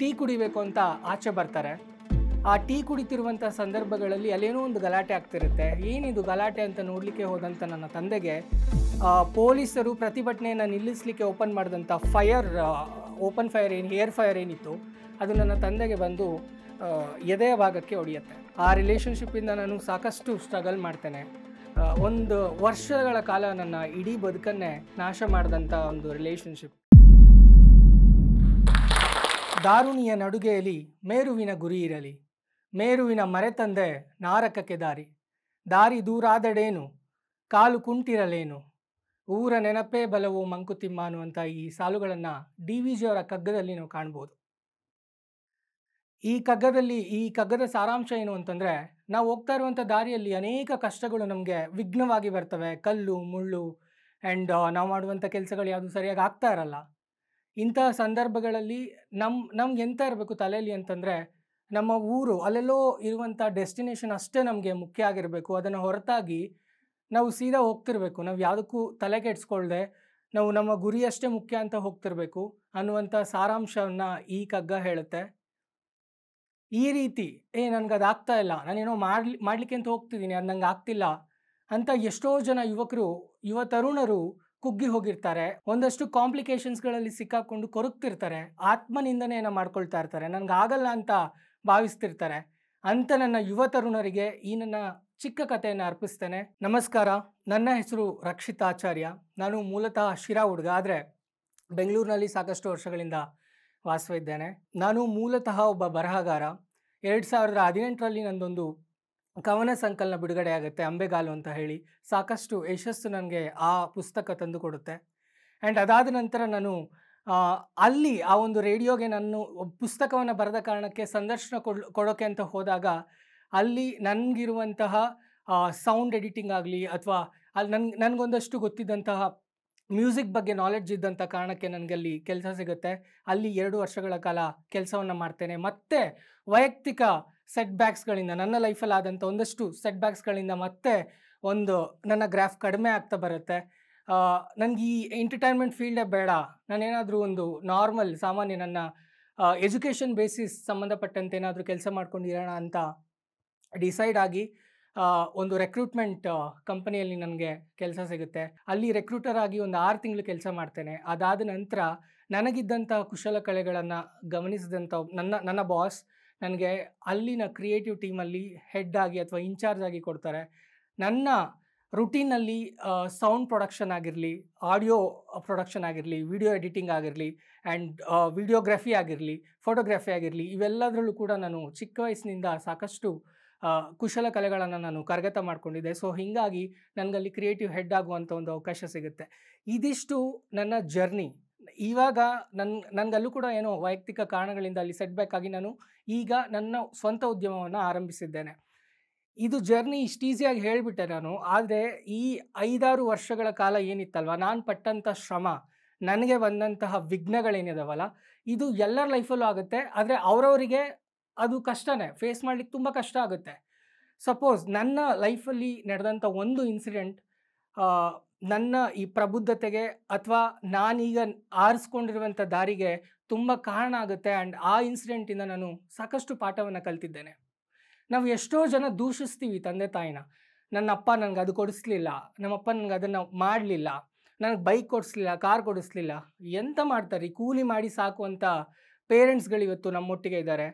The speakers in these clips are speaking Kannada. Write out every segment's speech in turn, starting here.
ಟೀ ಕುಡಿಬೇಕು ಅಂತ ಆಚೆ ಬರ್ತಾರೆ ಆ ಟೀ ಕುಡಿತಿರುವಂಥ ಸಂದರ್ಭಗಳಲ್ಲಿ ಅಲ್ಲೇನೋ ಒಂದು ಗಲಾಟೆ ಆಗ್ತಿರುತ್ತೆ ಏನಿದು ಗಲಾಟೆ ಅಂತ ನೋಡಲಿಕ್ಕೆ ಹೋದಂಥ ನನ್ನ ತಂದೆಗೆ ಪೊಲೀಸರು ಪ್ರತಿಭಟನೆಯನ್ನು ನಿಲ್ಲಿಸಲಿಕ್ಕೆ ಓಪನ್ ಮಾಡಿದಂಥ ಫೈರ್ ಓಪನ್ ಫೈರ್ ಏನು ಏರ್ ಫೈರ್ ಏನಿತ್ತು ಅದು ನನ್ನ ತಂದೆಗೆ ಬಂದು ಎದೆಯ ಭಾಗಕ್ಕೆ ಹೊಡೆಯುತ್ತೆ ಆ ರಿಲೇಷನ್ಶಿಪ್ಪಿಂದ ನಾನು ಸಾಕಷ್ಟು ಸ್ಟ್ರಗಲ್ ಮಾಡ್ತೇನೆ ಒಂದು ವರ್ಷಗಳ ಕಾಲ ನನ್ನ ಇಡೀ ಬದುಕನ್ನೇ ನಾಶ ಮಾಡಿದಂಥ ಒಂದು ರಿಲೇಷನ್ಶಿಪ್ ದಾರುಣಿಯ ನಡುಗೆಯಲ್ಲಿ ಮೇರುವಿನ ಗುರಿ ಇರಲಿ ಮೇರುವಿನ ಮರೆತಂದೆ ನಾರಕಕ್ಕೆ ದಾರಿ ದಾರಿ ದೂರಾದಡೇನು ಕಾಲು ಕುಂಟಿರಲೇನು ಊರ ನೆನಪೇ ಬಲವು ಮಂಕುತಿಮ್ಮ ಅನ್ನುವಂಥ ಈ ಸಾಲುಗಳನ್ನು ಡಿ ವಿ ಜಿಯವರ ಕಗ್ಗದಲ್ಲಿ ನಾವು ಕಾಣ್ಬೋದು ಈ ಕಗ್ಗದಲ್ಲಿ ಈ ಕಗ್ಗದ ಸಾರಾಂಶ ಏನು ಅಂತಂದರೆ ನಾವು ಹೋಗ್ತಾ ಇರುವಂಥ ದಾರಿಯಲ್ಲಿ ಅನೇಕ ಕಷ್ಟಗಳು ನಮಗೆ ವಿಘ್ನವಾಗಿ ಬರ್ತವೆ ಕಲ್ಲು ಮುಳ್ಳು ಆ್ಯಂಡ್ ನಾವು ಮಾಡುವಂಥ ಕೆಲಸಗಳು ಯಾವುದು ಸರಿಯಾಗಿ ಆಗ್ತಾ ಇರಲ್ಲ ಇಂತಹ ಸಂದರ್ಭಗಳಲ್ಲಿ ನಮ್ಮ ನಮ್ಗೆ ಎಂತ ಇರಬೇಕು ತಲೆಯಲ್ಲಿ ಅಂತಂದರೆ ನಮ್ಮ ಊರು ಅಲ್ಲೆಲ್ಲೋ ಇರುವಂಥ ಡೆಸ್ಟಿನೇಷನ್ ಅಷ್ಟೇ ನಮಗೆ ಮುಖ್ಯ ಆಗಿರಬೇಕು ಅದನ್ನು ಹೊರತಾಗಿ ನಾವು ಸೀದಾ ಹೋಗ್ತಿರ್ಬೇಕು ನಾವು ಯಾವುದಕ್ಕೂ ತಲೆ ಕೆಡಿಸ್ಕೊಳ್ದೆ ನಾವು ನಮ್ಮ ಅಷ್ಟೇ ಮುಖ್ಯ ಅಂತ ಹೋಗ್ತಿರ್ಬೇಕು ಅನ್ನುವಂಥ ಸಾರಾಂಶವನ್ನು ಈ ಕಗ್ಗ ಹೇಳುತ್ತೆ ಈ ರೀತಿ ಏ ನನಗೆ ಅದು ಆಗ್ತಾ ಇಲ್ಲ ನಾನೇನೋ ಮಾಡ್ಲಿ ಮಾಡಲಿಕ್ಕೆ ಅಂತ ಹೋಗ್ತಿದ್ದೀನಿ ಅದು ನಂಗೆ ಆಗ್ತಿಲ್ಲ ಅಂತ ಎಷ್ಟೋ ಜನ ಯುವಕರು ಯುವ ತರುಣರು ಕುಗ್ಗಿ ಹೋಗಿರ್ತಾರೆ ಒಂದಷ್ಟು ಕಾಂಪ್ಲಿಕೇಶನ್ಸ್ ಗಳಲ್ಲಿ ಸಿಕ್ಕಾಕೊಂಡು ಕೊರಗ್ತಿರ್ತಾರೆ ಆತ್ಮನಿಂದನೆಯನ್ನ ಮಾಡ್ಕೊಳ್ತಾ ಇರ್ತಾರೆ ನನಗಾಗಲ್ಲ ಆಗಲ್ಲ ಅಂತ ಭಾವಿಸ್ತಿರ್ತಾರೆ ಅಂತ ನನ್ನ ಯುವ ತರುಣರಿಗೆ ಈ ನನ್ನ ಚಿಕ್ಕ ಕಥೆಯನ್ನು ಅರ್ಪಿಸ್ತೇನೆ ನಮಸ್ಕಾರ ನನ್ನ ಹೆಸರು ರಕ್ಷಿತ್ ಆಚಾರ್ಯ ನಾನು ಮೂಲತಃ ಶಿರಾ ಹುಡುಗ ಆದರೆ ಬೆಂಗಳೂರಿನಲ್ಲಿ ಸಾಕಷ್ಟು ವರ್ಷಗಳಿಂದ ವಾಸವಿದ್ದೇನೆ ನಾನು ಮೂಲತಃ ಒಬ್ಬ ಬರಹಗಾರ ಎರಡು ಸಾವಿರದ ಹದಿನೆಂಟರಲ್ಲಿ ನಂದೊಂದು ಕವನ ಸಂಕಲನ ಬಿಡುಗಡೆ ಆಗುತ್ತೆ ಅಂಬೆಗಾಲು ಅಂತ ಹೇಳಿ ಸಾಕಷ್ಟು ಯಶಸ್ಸು ನನಗೆ ಆ ಪುಸ್ತಕ ತಂದು ಕೊಡುತ್ತೆ ಆ್ಯಂಡ್ ಅದಾದ ನಂತರ ನಾನು ಅಲ್ಲಿ ಆ ಒಂದು ರೇಡಿಯೋಗೆ ನಾನು ಪುಸ್ತಕವನ್ನು ಬರೆದ ಕಾರಣಕ್ಕೆ ಸಂದರ್ಶನ ಕೊಡ್ ಕೊಡೋಕ್ಕೆ ಅಂತ ಹೋದಾಗ ಅಲ್ಲಿ ನನಗಿರುವಂತಹ ಸೌಂಡ್ ಎಡಿಟಿಂಗ್ ಆಗಲಿ ಅಥವಾ ಅಲ್ಲಿ ನನ್ಗೆ ನನಗೊಂದಷ್ಟು ಗೊತ್ತಿದ್ದಂತಹ ಮ್ಯೂಸಿಕ್ ಬಗ್ಗೆ ನಾಲೆಡ್ಜ್ ಇದ್ದಂಥ ಕಾರಣಕ್ಕೆ ನನಗೆ ಅಲ್ಲಿ ಕೆಲಸ ಸಿಗುತ್ತೆ ಅಲ್ಲಿ ಎರಡು ವರ್ಷಗಳ ಕಾಲ ಕೆಲಸವನ್ನು ಮಾಡ್ತೇನೆ ಮತ್ತು ವೈಯಕ್ತಿಕ ಸೆಟ್ ಬ್ಯಾಕ್ಸ್ಗಳಿಂದ ನನ್ನ ಲೈಫಲ್ಲಿ ಆದಂಥ ಒಂದಷ್ಟು ಸೆಟ್ ಬ್ಯಾಕ್ಸ್ಗಳಿಂದ ಮತ್ತೆ ಒಂದು ನನ್ನ ಗ್ರಾಫ್ ಕಡಿಮೆ ಆಗ್ತಾ ಬರುತ್ತೆ ನನಗೆ ಈ ಎಂಟರ್ಟೈನ್ಮೆಂಟ್ ಫೀಲ್ಡೇ ಬೇಡ ನಾನೇನಾದರೂ ಒಂದು ನಾರ್ಮಲ್ ಸಾಮಾನ್ಯ ನನ್ನ ಎಜುಕೇಷನ್ ಬೇಸಿಸ್ ಸಂಬಂಧಪಟ್ಟಂತೆ ಏನಾದರೂ ಕೆಲಸ ಮಾಡ್ಕೊಂಡಿರೋಣ ಅಂತ ಡಿಸೈಡ್ ಆಗಿ ಒಂದು ರೆಕ್ರೂಟ್ಮೆಂಟ್ ಕಂಪನಿಯಲ್ಲಿ ನನಗೆ ಕೆಲಸ ಸಿಗುತ್ತೆ ಅಲ್ಲಿ ರೆಕ್ರೂಟರ್ ಆಗಿ ಒಂದು ಆರು ತಿಂಗಳು ಕೆಲಸ ಮಾಡ್ತೇನೆ ಅದಾದ ನಂತರ ನನಗಿದ್ದಂಥ ಕಲೆಗಳನ್ನು ಗಮನಿಸಿದಂಥ ನನ್ನ ನನ್ನ ಬಾಸ್ ನನಗೆ ಅಲ್ಲಿನ ಕ್ರಿಯೇಟಿವ್ ಟೀಮಲ್ಲಿ ಹೆಡ್ ಆಗಿ ಅಥವಾ ಇನ್ಚಾರ್ಜ್ ಆಗಿ ಕೊಡ್ತಾರೆ ನನ್ನ ರುಟೀನಲ್ಲಿ ಸೌಂಡ್ ಪ್ರೊಡಕ್ಷನ್ ಆಗಿರಲಿ ಆಡಿಯೋ ಪ್ರೊಡಕ್ಷನ್ ಆಗಿರಲಿ ವಿಡಿಯೋ ಎಡಿಟಿಂಗ್ ಆಗಿರಲಿ ಆ್ಯಂಡ್ ವಿಡಿಯೋಗ್ರಫಿ ಆಗಿರಲಿ ಫೋಟೋಗ್ರಫಿ ಆಗಿರಲಿ ಇವೆಲ್ಲದರಲ್ಲೂ ಕೂಡ ನಾನು ಚಿಕ್ಕ ವಯಸ್ಸಿನಿಂದ ಸಾಕಷ್ಟು ಕುಶಲ ಕಲೆಗಳನ್ನು ನಾನು ಕರಗತ ಮಾಡಿಕೊಂಡಿದ್ದೆ ಸೊ ಹೀಗಾಗಿ ನನಗಲ್ಲಿ ಕ್ರಿಯೇಟಿವ್ ಹೆಡ್ ಆಗುವಂಥ ಒಂದು ಅವಕಾಶ ಸಿಗುತ್ತೆ ಇದಿಷ್ಟು ನನ್ನ ಜರ್ನಿ ಇವಾಗ ನನ್ನ ನನಗಲ್ಲೂ ಕೂಡ ಏನೋ ವೈಯಕ್ತಿಕ ಕಾರಣಗಳಿಂದ ಅಲ್ಲಿ ಸೆಟ್ ಬ್ಯಾಕ್ ಆಗಿ ನಾನು ಈಗ ನನ್ನ ಸ್ವಂತ ಉದ್ಯಮವನ್ನು ಆರಂಭಿಸಿದ್ದೇನೆ ಇದು ಜರ್ನಿ ಇಷ್ಟು ಈಸಿಯಾಗಿ ಹೇಳಿಬಿಟ್ಟೆ ನಾನು ಆದರೆ ಈ ಐದಾರು ವರ್ಷಗಳ ಕಾಲ ಏನಿತ್ತಲ್ವ ನಾನು ಪಟ್ಟಂಥ ಶ್ರಮ ನನಗೆ ಬಂದಂತಹ ವಿಘ್ನಗಳೇನಿದಾವಲ್ಲ ಇದು ಎಲ್ಲರ ಲೈಫಲ್ಲೂ ಆಗುತ್ತೆ ಆದರೆ ಅವರವರಿಗೆ ಅದು ಕಷ್ಟನೇ ಫೇಸ್ ಮಾಡಲಿಕ್ಕೆ ತುಂಬ ಕಷ್ಟ ಆಗುತ್ತೆ ಸಪೋಸ್ ನನ್ನ ಲೈಫಲ್ಲಿ ನಡೆದಂಥ ಒಂದು ಇನ್ಸಿಡೆಂಟ್ ನನ್ನ ಈ ಪ್ರಬುದ್ಧತೆಗೆ ಅಥವಾ ನಾನೀಗ ಆರಿಸ್ಕೊಂಡಿರುವಂಥ ದಾರಿಗೆ ತುಂಬ ಕಾರಣ ಆಗುತ್ತೆ ಆ್ಯಂಡ್ ಆ ಇನ್ಸಿಡೆಂಟಿಂದ ನಾನು ಸಾಕಷ್ಟು ಪಾಠವನ್ನು ಕಲ್ತಿದ್ದೇನೆ ನಾವು ಎಷ್ಟೋ ಜನ ದೂಷಿಸ್ತೀವಿ ತಂದೆ ತಾಯಿನ ನನ್ನ ಅಪ್ಪ ನನಗೆ ಅದು ಕೊಡಿಸ್ಲಿಲ್ಲ ನಮ್ಮಪ್ಪ ನನಗೆ ಅದನ್ನು ಮಾಡಲಿಲ್ಲ ನನಗೆ ಬೈಕ್ ಕೊಡಿಸ್ಲಿಲ್ಲ ಕಾರ್ ಕೊಡಿಸ್ಲಿಲ್ಲ ಎಂತ ಮಾಡ್ತಾರೆ ಕೂಲಿ ಮಾಡಿ ಸಾಕುವಂಥ ಪೇರೆಂಟ್ಸ್ಗಳು ಇವತ್ತು ನಮ್ಮೊಟ್ಟಿಗೆ ಇದ್ದಾರೆ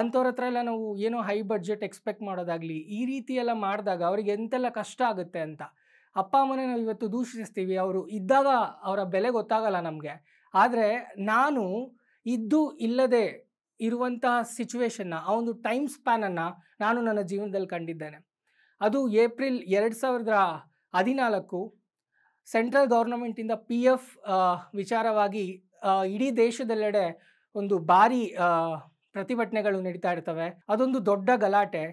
ಅಂಥವ್ರ ಹತ್ರ ಎಲ್ಲ ನಾವು ಏನೋ ಹೈ ಬಡ್ಜೆಟ್ ಎಕ್ಸ್ಪೆಕ್ಟ್ ಮಾಡೋದಾಗಲಿ ಈ ರೀತಿ ಮಾಡಿದಾಗ ಅವ್ರಿಗೆ ಎಂತೆಲ್ಲ ಕಷ್ಟ ಆಗುತ್ತೆ ಅಂತ ಅಪ್ಪ ಅಮ್ಮನೇ ನಾವು ಇವತ್ತು ದೂಷಿಸ್ತೀವಿ ಅವರು ಇದ್ದಾಗ ಅವರ ಬೆಲೆ ಗೊತ್ತಾಗಲ್ಲ ನಮಗೆ ಆದರೆ ನಾನು ಇದ್ದು ಇಲ್ಲದೆ ಇರುವಂತಹ ಸಿಚುವೇಶನ್ನ ಆ ಒಂದು ಟೈಮ್ ಸ್ಪ್ಯಾನನ್ನು ನಾನು ನನ್ನ ಜೀವನದಲ್ಲಿ ಕಂಡಿದ್ದೇನೆ ಅದು ಏಪ್ರಿಲ್ ಎರಡು ಸಾವಿರದ ಹದಿನಾಲ್ಕು ಸೆಂಟ್ರಲ್ ಗೌರ್ಮೆಂಟಿಂದ ಪಿ ಎಫ್ ವಿಚಾರವಾಗಿ ಇಡೀ ದೇಶದೆಲ್ಲೆಡೆ ಒಂದು ಭಾರಿ ಪ್ರತಿಭಟನೆಗಳು ನಡೀತಾ ಇರ್ತವೆ ಅದೊಂದು ದೊಡ್ಡ ಗಲಾಟೆ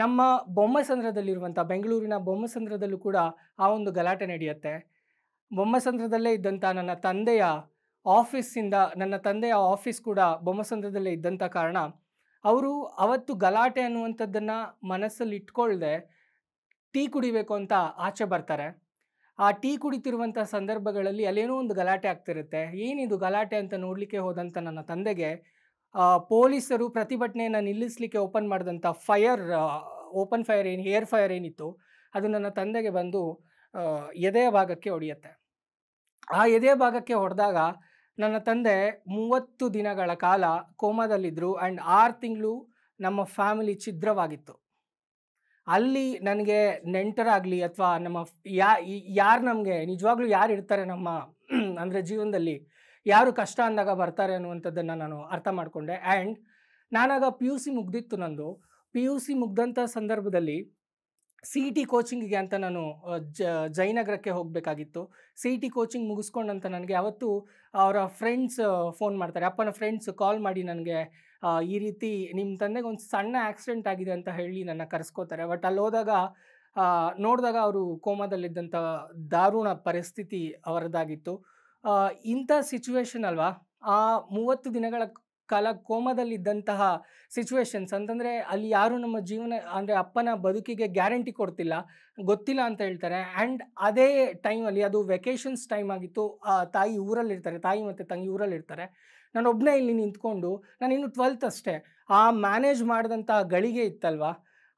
ನಮ್ಮ ಬೊಮ್ಮಸಂದ್ರದಲ್ಲಿರುವಂಥ ಬೆಂಗಳೂರಿನ ಬೊಮ್ಮಸಂದ್ರದಲ್ಲೂ ಕೂಡ ಆ ಒಂದು ಗಲಾಟೆ ನಡೆಯುತ್ತೆ ಬೊಮ್ಮಸಂದ್ರದಲ್ಲೇ ಇದ್ದಂಥ ನನ್ನ ತಂದೆಯ ಆಫೀಸಿಂದ ನನ್ನ ತಂದೆಯ ಆಫೀಸ್ ಕೂಡ ಬೊಮ್ಮಸಂದ್ರದಲ್ಲೇ ಇದ್ದಂಥ ಕಾರಣ ಅವರು ಅವತ್ತು ಗಲಾಟೆ ಅನ್ನುವಂಥದ್ದನ್ನು ಮನಸ್ಸಲ್ಲಿ ಇಟ್ಕೊಳ್ಳದೆ ಟೀ ಕುಡಿಬೇಕು ಅಂತ ಆಚೆ ಬರ್ತಾರೆ ಆ ಟೀ ಕುಡಿತಿರುವಂಥ ಸಂದರ್ಭಗಳಲ್ಲಿ ಅಲ್ಲೇನೋ ಒಂದು ಗಲಾಟೆ ಆಗ್ತಿರುತ್ತೆ ಏನಿದು ಗಲಾಟೆ ಅಂತ ನೋಡಲಿಕ್ಕೆ ಹೋದಂಥ ನನ್ನ ತಂದೆಗೆ ಪೊಲೀಸರು ಪ್ರತಿಭಟನೆಯನ್ನು ನಿಲ್ಲಿಸಲಿಕ್ಕೆ ಓಪನ್ ಮಾಡಿದಂಥ ಫೈರ್ ಓಪನ್ ಫೈರ್ ಏನು ಹೇರ್ ಫೈರ್ ಏನಿತ್ತು ಅದು ನನ್ನ ತಂದೆಗೆ ಬಂದು ಎದೆಯ ಭಾಗಕ್ಕೆ ಹೊಡೆಯುತ್ತೆ ಆ ಎದೆಯ ಭಾಗಕ್ಕೆ ಹೊಡೆದಾಗ ನನ್ನ ತಂದೆ ಮೂವತ್ತು ದಿನಗಳ ಕಾಲ ಕೋಮಾದಲ್ಲಿದ್ದರು ಆ್ಯಂಡ್ ಆರು ತಿಂಗಳು ನಮ್ಮ ಫ್ಯಾಮಿಲಿ ಛಿದ್ರವಾಗಿತ್ತು ಅಲ್ಲಿ ನನಗೆ ನೆಂಟರಾಗಲಿ ಅಥವಾ ನಮ್ಮ ಯಾ ಯಾರು ನಮಗೆ ನಿಜವಾಗ್ಲೂ ಯಾರು ಇರ್ತಾರೆ ನಮ್ಮ ಅಂದರೆ ಜೀವನದಲ್ಲಿ ಯಾರು ಕಷ್ಟ ಅಂದಾಗ ಬರ್ತಾರೆ ಅನ್ನುವಂಥದ್ದನ್ನು ನಾನು ಅರ್ಥ ಮಾಡಿಕೊಂಡೆ ಆ್ಯಂಡ್ ನಾನಾಗ ಪಿ ಯು ಸಿ ಮುಗ್ದಿತ್ತು ನಂದು ಪಿ ಯು ಸಿ ಮುಗ್ದಂಥ ಸಂದರ್ಭದಲ್ಲಿ ಸಿ ಇ ಟಿ ಕೋಚಿಂಗಿಗೆ ಅಂತ ನಾನು ಜ ಜಯನಗರಕ್ಕೆ ಹೋಗಬೇಕಾಗಿತ್ತು C E e T coaching ಮುಗಿಸ್ಕೊಂಡಂತ ನನಗೆ ಅವತ್ತು ಅವರ ಫ್ರೆಂಡ್ಸ್ ಫೋನ್ ಮಾಡ್ತಾರೆ ಅಪ್ಪನ ಫ್ರೆಂಡ್ಸ್ ಕಾಲ್ ಮಾಡಿ ನನಗೆ ಈ ರೀತಿ ನಿಮ್ಮ ತಂದೆಗೆ ಒಂದು ಸಣ್ಣ ಆಕ್ಸಿಡೆಂಟ್ ಆಗಿದೆ ಅಂತ ಹೇಳಿ ನನ್ನ ಕರೆಸ್ಕೋತಾರೆ ಬಟ್ ಅಲ್ಲಿ ಹೋದಾಗ ನೋಡಿದಾಗ ಅವರು ಕೋಮಾದಲ್ಲಿದ್ದಂಥ ದಾರುಣ ಪರಿಸ್ಥಿತಿ ಅವರದ್ದಾಗಿತ್ತು ಇಂಥ ಸಿಚುವೇಶನ್ ಅಲ್ವಾ ಆ ಮೂವತ್ತು ದಿನಗಳ ಕಾಲ ಕೋಮದಲ್ಲಿದ್ದಂತಹ ಸಿಚುವೇಶನ್ಸ್ ಅಂತಂದರೆ ಅಲ್ಲಿ ಯಾರೂ ನಮ್ಮ ಜೀವನ ಅಂದರೆ ಅಪ್ಪನ ಬದುಕಿಗೆ ಗ್ಯಾರಂಟಿ ಕೊಡ್ತಿಲ್ಲ ಗೊತ್ತಿಲ್ಲ ಅಂತ ಹೇಳ್ತಾರೆ ಆ್ಯಂಡ್ ಅದೇ ಟೈಮಲ್ಲಿ ಅದು ವೆಕೇಷನ್ಸ್ ಟೈಮ್ ಆಗಿತ್ತು ಆ ತಾಯಿ ಊರಲ್ಲಿರ್ತಾರೆ ತಾಯಿ ಮತ್ತು ತಂಗಿ ಊರಲ್ಲಿರ್ತಾರೆ ನಾನೊಬ್ಬನೇ ಇಲ್ಲಿ ನಿಂತ್ಕೊಂಡು ನಾನು ಇನ್ನು ಟ್ವೆಲ್ತ್ ಅಷ್ಟೇ ಆ ಮ್ಯಾನೇಜ್ ಮಾಡಿದಂಥ ಗಳಿಗೆ ಇತ್ತಲ್ವ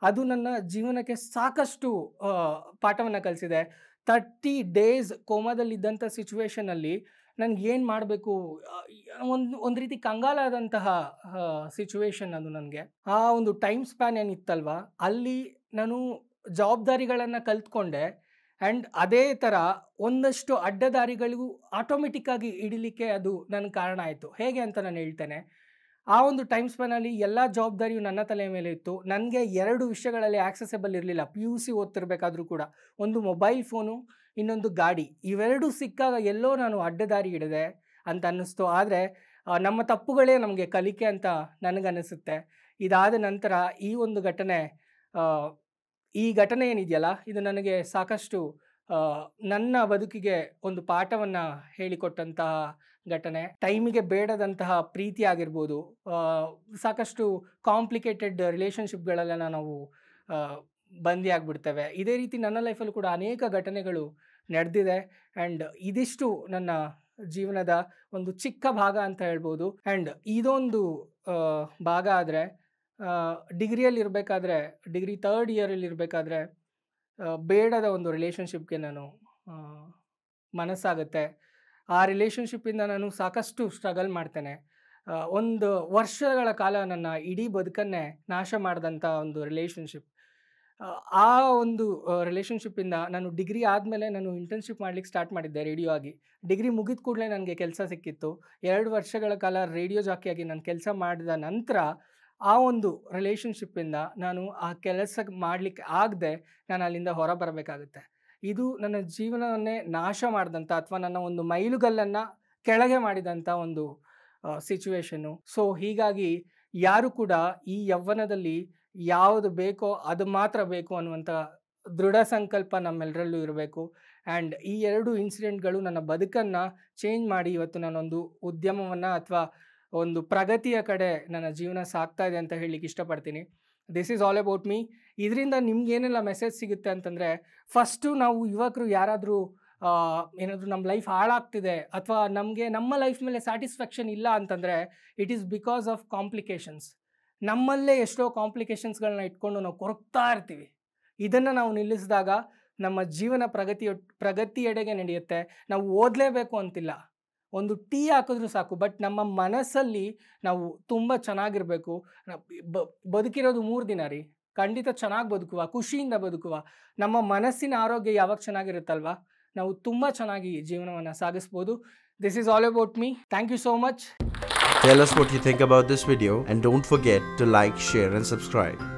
ಅದು ನನ್ನ ಜೀವನಕ್ಕೆ ಸಾಕಷ್ಟು ಪಾಠವನ್ನು ಕಲಿಸಿದೆ ತರ್ಟಿ ಡೇಸ್ ಕೋಮಾದಲ್ಲಿದ್ದಂಥ ಸಿಚುವೇಶನಲ್ಲಿ ನನಗೆ ಏನು ಮಾಡಬೇಕು ಒಂದು ಒಂದು ರೀತಿ ಕಂಗಾಲಾದಂತಹ ಸಿಚುವೇಶನ್ ಅದು ನನಗೆ ಆ ಒಂದು ಟೈಮ್ ಸ್ಪ್ಯಾನ್ ಏನಿತ್ತಲ್ವ ಅಲ್ಲಿ ನಾನು ಜವಾಬ್ದಾರಿಗಳನ್ನು ಕಲ್ತ್ಕೊಂಡೆ ಆ್ಯಂಡ್ ಅದೇ ಥರ ಒಂದಷ್ಟು ಅಡ್ಡದಾರಿಗಳಿಗೂ ಆಟೋಮೆಟಿಕ್ಕಾಗಿ ಇಡಲಿಕ್ಕೆ ಅದು ನನ್ನ ಕಾರಣ ಆಯಿತು ಹೇಗೆ ಅಂತ ನಾನು ಹೇಳ್ತೇನೆ ಆ ಒಂದು ಟೈಮ್ ಸ್ಪೆನಲ್ಲಿ ಎಲ್ಲ ಜವಾಬ್ದಾರಿಯು ನನ್ನ ತಲೆಯ ಮೇಲೆ ಇತ್ತು ನನಗೆ ಎರಡು ವಿಷಯಗಳಲ್ಲಿ ಆಕ್ಸೆಸಬಲ್ ಇರಲಿಲ್ಲ ಪಿ ಯು ಸಿ ಓದ್ತಿರ್ಬೇಕಾದ್ರೂ ಕೂಡ ಒಂದು ಮೊಬೈಲ್ ಫೋನು ಇನ್ನೊಂದು ಗಾಡಿ ಇವೆರಡೂ ಸಿಕ್ಕಾಗ ಎಲ್ಲೋ ನಾನು ಅಡ್ಡದಾರಿ ಹಿಡಿದೆ ಅಂತ ಅನ್ನಿಸ್ತು ಆದರೆ ನಮ್ಮ ತಪ್ಪುಗಳೇ ನಮಗೆ ಕಲಿಕೆ ಅಂತ ನನಗನ್ನಿಸುತ್ತೆ ಇದಾದ ನಂತರ ಈ ಒಂದು ಘಟನೆ ಈ ಘಟನೆ ಏನಿದೆಯಲ್ಲ ಇದು ನನಗೆ ಸಾಕಷ್ಟು ನನ್ನ ಬದುಕಿಗೆ ಒಂದು ಪಾಠವನ್ನು ಹೇಳಿಕೊಟ್ಟಂತಹ ಘಟನೆ ಟೈಮಿಗೆ ಬೇಡದಂತಹ ಪ್ರೀತಿ ಆಗಿರ್ಬೋದು ಸಾಕಷ್ಟು ಕಾಂಪ್ಲಿಕೇಟೆಡ್ ರಿಲೇಷನ್ಶಿಪ್ಗಳೆಲ್ಲ ನಾವು ಬಂದಿ ಆಗಿಬಿಡ್ತೇವೆ ಇದೇ ರೀತಿ ನನ್ನ ಲೈಫಲ್ಲಿ ಕೂಡ ಅನೇಕ ಘಟನೆಗಳು ನಡೆದಿದೆ ಆ್ಯಂಡ್ ಇದಿಷ್ಟು ನನ್ನ ಜೀವನದ ಒಂದು ಚಿಕ್ಕ ಭಾಗ ಅಂತ ಹೇಳ್ಬೋದು ಆ್ಯಂಡ್ ಇದೊಂದು ಭಾಗ ಆದರೆ ಡಿಗ್ರಿಯಲ್ಲಿರಬೇಕಾದ್ರೆ ಇರಬೇಕಾದ್ರೆ ಡಿಗ್ರಿ ತರ್ಡ್ ಇಯರಲ್ಲಿ ಇರಬೇಕಾದ್ರೆ ಬೇಡದ ಒಂದು ರಿಲೇಷನ್ಶಿಪ್ಗೆ ನಾನು ಮನಸ್ಸಾಗುತ್ತೆ ಆ ರಿಲೇಷನ್ಶಿಪ್ಪಿಂದ ನಾನು ಸಾಕಷ್ಟು ಸ್ಟ್ರಗಲ್ ಮಾಡ್ತೇನೆ ಒಂದು ವರ್ಷಗಳ ಕಾಲ ನನ್ನ ಇಡೀ ಬದುಕನ್ನೇ ನಾಶ ಮಾಡಿದಂಥ ಒಂದು ರಿಲೇಷನ್ಶಿಪ್ ಆ ಒಂದು ರಿಲೇಷನ್ಶಿಪ್ಪಿಂದ ನಾನು ಡಿಗ್ರಿ ಆದಮೇಲೆ ನಾನು ಇಂಟರ್ನ್ಶಿಪ್ ಮಾಡ್ಲಿಕ್ಕೆ ಸ್ಟಾರ್ಟ್ ಮಾಡಿದ್ದೆ ರೇಡಿಯೋ ಆಗಿ ಡಿಗ್ರಿ ಮುಗಿದ ಕೂಡಲೇ ನನಗೆ ಕೆಲಸ ಸಿಕ್ಕಿತ್ತು ಎರಡು ವರ್ಷಗಳ ಕಾಲ ರೇಡಿಯೋ ಜಾಕಿಯಾಗಿ ನಾನು ಕೆಲಸ ಮಾಡಿದ ನಂತರ ಆ ಒಂದು ರಿಲೇಷನ್ಶಿಪ್ಪಿಂದ ನಾನು ಆ ಕೆಲಸ ಮಾಡಲಿಕ್ಕೆ ಆಗದೆ ನಾನು ಅಲ್ಲಿಂದ ಹೊರ ಬರಬೇಕಾಗುತ್ತೆ ಇದು ನನ್ನ ಜೀವನವನ್ನೇ ನಾಶ ಮಾಡಿದಂಥ ಅಥವಾ ನನ್ನ ಒಂದು ಮೈಲುಗಲ್ಲನ್ನು ಕೆಳಗೆ ಮಾಡಿದಂಥ ಒಂದು ಸಿಚುವೇಶನ್ನು ಸೊ ಹೀಗಾಗಿ ಯಾರು ಕೂಡ ಈ ಯೌವನದಲ್ಲಿ ಯಾವುದು ಬೇಕೋ ಅದು ಮಾತ್ರ ಬೇಕು ಅನ್ನುವಂಥ ದೃಢ ಸಂಕಲ್ಪ ನಮ್ಮೆಲ್ಲರಲ್ಲೂ ಇರಬೇಕು ಆ್ಯಂಡ್ ಈ ಎರಡು ಇನ್ಸಿಡೆಂಟ್ಗಳು ನನ್ನ ಬದುಕನ್ನು ಚೇಂಜ್ ಮಾಡಿ ಇವತ್ತು ನಾನೊಂದು ಉದ್ಯಮವನ್ನು ಅಥವಾ ಒಂದು ಪ್ರಗತಿಯ ಕಡೆ ನನ್ನ ಜೀವನ ಸಾಗ್ತಾ ಇದೆ ಅಂತ ಹೇಳಲಿಕ್ಕೆ ಇಷ್ಟಪಡ್ತೀನಿ this is all about me ಇದರಿಂದ ನಿಮ್ಗೆ ಏನೆಲ್ಲ ಮೆಸೇಜ್ ಸಿಗುತ್ತೆ ಅಂತಂದರೆ ಫಸ್ಟು ನಾವು ಯುವಕರು ಯಾರಾದರೂ ಏನಾದರೂ ನಮ್ಮ ಲೈಫ್ ಹಾಳಾಗ್ತಿದೆ ಅಥವಾ ನಮಗೆ ನಮ್ಮ ಲೈಫ್ ಮೇಲೆ ಸ್ಯಾಟಿಸ್ಫ್ಯಾಕ್ಷನ್ ಇಲ್ಲ ಅಂತಂದರೆ it is because of complications ನಮ್ಮಲ್ಲೇ ಎಷ್ಟೋ ಕಾಂಪ್ಲಿಕೇಶನ್ಸ್ಗಳನ್ನ ಇಟ್ಕೊಂಡು ನಾವು ಕೊರಗ್ತಾ ಇರ್ತೀವಿ ಇದನ್ನು ನಾವು ನಿಲ್ಲಿಸಿದಾಗ ನಮ್ಮ ಜೀವನ ಪ್ರಗತಿಯ ಪ್ರಗತಿಯೆಡೆಗೆ ನಡೆಯುತ್ತೆ ನಾವು ಓದಲೇಬೇಕು ಅಂತಿಲ್ಲ ಒಂದು ಟೀ ಹಾಕಿದ್ರೂ ಸಾಕು ಬಟ್ ನಮ್ಮ ಮನಸ್ಸಲ್ಲಿ ನಾವು ತುಂಬ ಚೆನ್ನಾಗಿರಬೇಕು ಬದುಕಿರೋದು ಮೂರು ದಿನ ರೀ ಖಂಡಿತ ಚೆನ್ನಾಗಿ ಬದುಕುವ ಖುಷಿಯಿಂದ ಬದುಕುವ ನಮ್ಮ ಮನಸ್ಸಿನ ಆರೋಗ್ಯ ಯಾವಾಗ ಚೆನ್ನಾಗಿರುತ್ತಲ್ವಾ ನಾವು ತುಂಬ ಚೆನ್ನಾಗಿ ಜೀವನವನ್ನು ಸಾಗಿಸ್ಬೋದು this is all about me thank you so much about this video you think about video video and don't to like share